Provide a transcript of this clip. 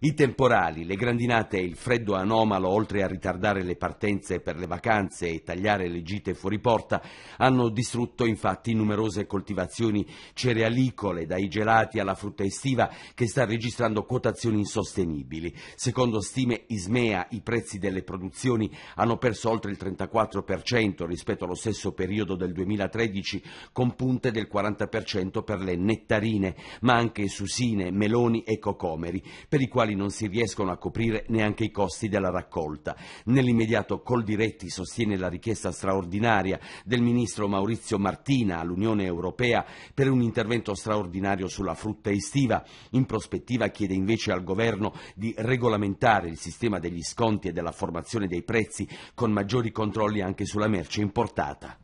I temporali, le grandinate e il freddo anomalo, oltre a ritardare le partenze per le vacanze e tagliare le gite fuori porta, hanno distrutto infatti numerose coltivazioni cerealicole, dai gelati alla frutta estiva, che sta registrando quotazioni insostenibili. Secondo stime Ismea, i prezzi delle produzioni hanno perso oltre il 34% rispetto allo stesso periodo del 2013, con punte del 40% per le nettarine, ma anche susine, meloni e cocomeri, per i quali quali non si riescono a coprire neanche i costi della raccolta. Nell'immediato Coldiretti sostiene la richiesta straordinaria del ministro Maurizio Martina all'Unione Europea per un intervento straordinario sulla frutta estiva. In prospettiva chiede invece al governo di regolamentare il sistema degli sconti e della formazione dei prezzi con maggiori controlli anche sulla merce importata.